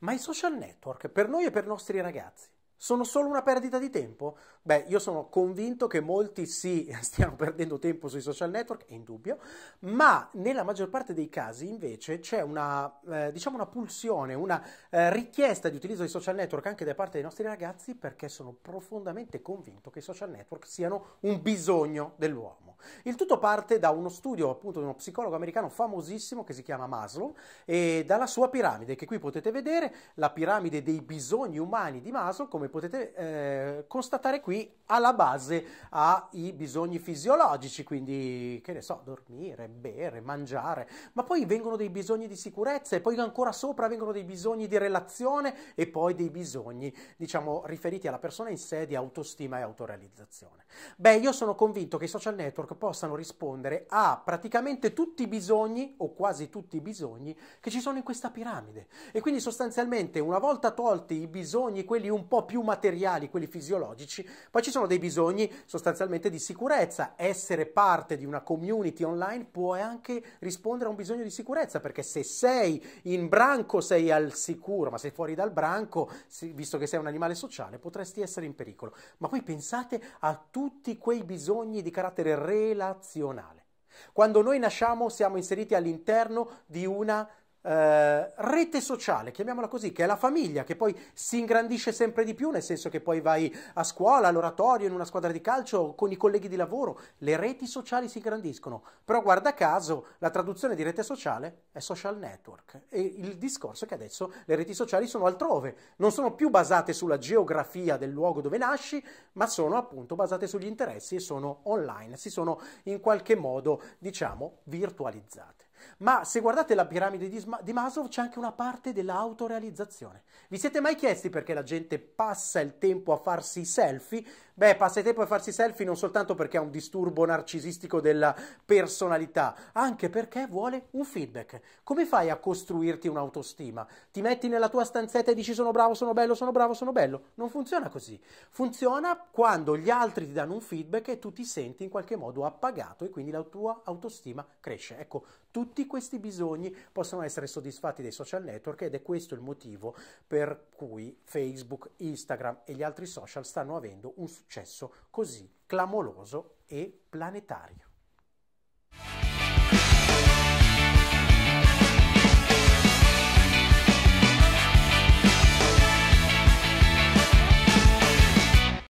Ma i social network per noi e per i nostri ragazzi sono solo una perdita di tempo? Beh, io sono convinto che molti sì stiano perdendo tempo sui social network, è indubbio, ma nella maggior parte dei casi invece c'è una, eh, diciamo una pulsione, una eh, richiesta di utilizzo dei social network anche da parte dei nostri ragazzi perché sono profondamente convinto che i social network siano un bisogno dell'uomo. Il tutto parte da uno studio appunto di uno psicologo americano famosissimo che si chiama Maslow e dalla sua piramide che qui potete vedere, la piramide dei bisogni umani di Maslow, come potete eh, constatare qui alla base ha i bisogni fisiologici, quindi che ne so, dormire, bere, mangiare, ma poi vengono dei bisogni di sicurezza e poi ancora sopra vengono dei bisogni di relazione e poi dei bisogni, diciamo, riferiti alla persona in sé di autostima e autorealizzazione. Beh, io sono convinto che i social network possano rispondere a praticamente tutti i bisogni o quasi tutti i bisogni che ci sono in questa piramide. E quindi sostanzialmente una volta tolti i bisogni, quelli un po' più materiali, quelli fisiologici, poi ci sono dei bisogni sostanzialmente di sicurezza. Essere parte di una community online può anche rispondere a un bisogno di sicurezza, perché se sei in branco sei al sicuro, ma se fuori dal branco, visto che sei un animale sociale, potresti essere in pericolo. Ma poi pensate a tutti quei bisogni di carattere reale relazionale. Quando noi nasciamo siamo inseriti all'interno di una eh, rete sociale, chiamiamola così, che è la famiglia, che poi si ingrandisce sempre di più, nel senso che poi vai a scuola, all'oratorio, in una squadra di calcio, con i colleghi di lavoro, le reti sociali si ingrandiscono. Però guarda caso, la traduzione di rete sociale è social network e il discorso è che adesso le reti sociali sono altrove, non sono più basate sulla geografia del luogo dove nasci, ma sono appunto basate sugli interessi e sono online, si sono in qualche modo, diciamo, virtualizzate. Ma se guardate la piramide di Maslow c'è anche una parte dell'autorealizzazione. Vi siete mai chiesti perché la gente passa il tempo a farsi selfie? Beh, passa il tempo a farsi selfie non soltanto perché ha un disturbo narcisistico della personalità, anche perché vuole un feedback. Come fai a costruirti un'autostima? Ti metti nella tua stanzetta e dici sono bravo, sono bello, sono bravo, sono bello. Non funziona così. Funziona quando gli altri ti danno un feedback e tu ti senti in qualche modo appagato e quindi la tua autostima cresce. Ecco, tutti tutti questi bisogni possono essere soddisfatti dai social network ed è questo il motivo per cui Facebook, Instagram e gli altri social stanno avendo un successo così clamoroso e planetario.